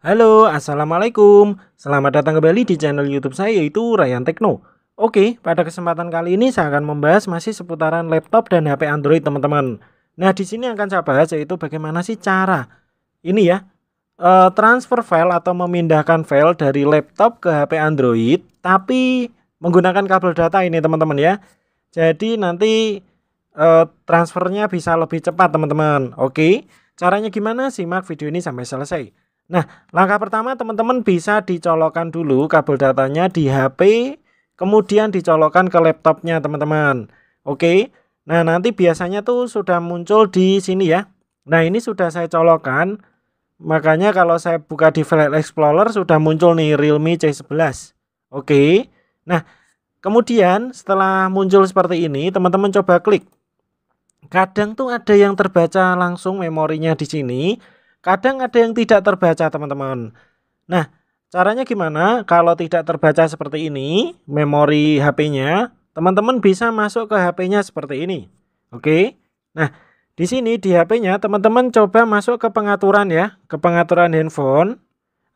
Halo, Assalamualaikum. Selamat datang kembali di channel YouTube saya yaitu Ryan Tekno. Oke, pada kesempatan kali ini saya akan membahas masih seputaran laptop dan HP Android teman-teman. Nah, di sini akan saya bahas yaitu bagaimana sih cara ini ya eh, transfer file atau memindahkan file dari laptop ke HP Android tapi menggunakan kabel data ini teman-teman ya. Jadi nanti eh, transfernya bisa lebih cepat teman-teman. Oke, caranya gimana? Simak video ini sampai selesai. Nah, langkah pertama teman-teman bisa dicolokkan dulu kabel datanya di HP, kemudian dicolokkan ke laptopnya teman-teman. Oke, nah nanti biasanya tuh sudah muncul di sini ya. Nah, ini sudah saya colokkan. Makanya kalau saya buka di File Explorer sudah muncul nih Realme C11. Oke, nah kemudian setelah muncul seperti ini, teman-teman coba klik. Kadang tuh ada yang terbaca langsung memorinya di sini Kadang ada yang tidak terbaca, teman-teman. Nah, caranya gimana? Kalau tidak terbaca seperti ini, memori HP-nya, teman-teman bisa masuk ke HP-nya seperti ini. Oke. Nah, di sini di HP-nya teman-teman coba masuk ke pengaturan ya, ke pengaturan handphone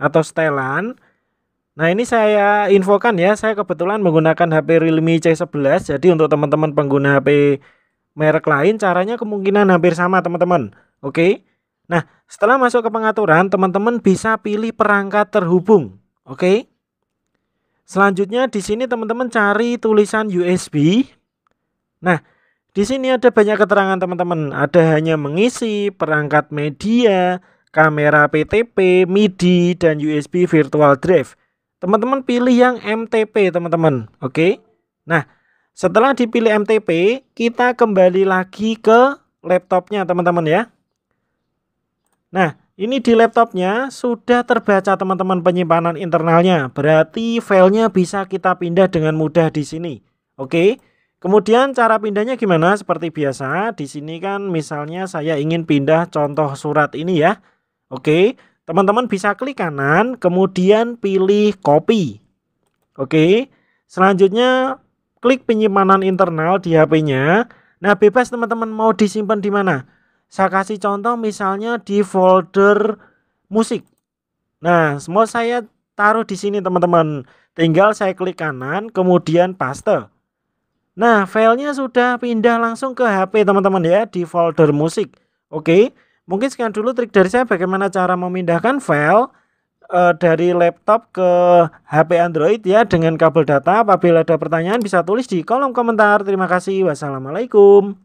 atau setelan. Nah ini saya infokan ya, saya kebetulan menggunakan HP Realme C11, jadi untuk teman-teman pengguna HP merek lain caranya kemungkinan hampir sama teman-teman. Oke, nah setelah masuk ke pengaturan, teman-teman bisa pilih perangkat terhubung. Oke. Okay? Selanjutnya di sini teman-teman cari tulisan USB. Nah, di sini ada banyak keterangan teman-teman. Ada hanya mengisi perangkat media, kamera PTP, MIDI dan USB virtual drive. Teman-teman pilih yang MTP, teman-teman. Oke. Okay? Nah, setelah dipilih MTP, kita kembali lagi ke laptopnya, teman-teman ya. Nah, ini di laptopnya sudah terbaca teman-teman penyimpanan internalnya. Berarti filenya bisa kita pindah dengan mudah di sini. Oke. Kemudian cara pindahnya gimana? Seperti biasa, di sini kan misalnya saya ingin pindah contoh surat ini ya. Oke. Teman-teman bisa klik kanan, kemudian pilih copy. Oke. Selanjutnya klik penyimpanan internal di HP-nya. Nah, bebas teman-teman mau disimpan di mana. Saya kasih contoh misalnya di folder musik. Nah, semua saya taruh di sini teman-teman. Tinggal saya klik kanan, kemudian paste. Nah, filenya sudah pindah langsung ke HP teman-teman ya di folder musik. Oke, mungkin sekian dulu trik dari saya bagaimana cara memindahkan file eh, dari laptop ke HP Android ya dengan kabel data. Apabila ada pertanyaan bisa tulis di kolom komentar. Terima kasih. Wassalamualaikum.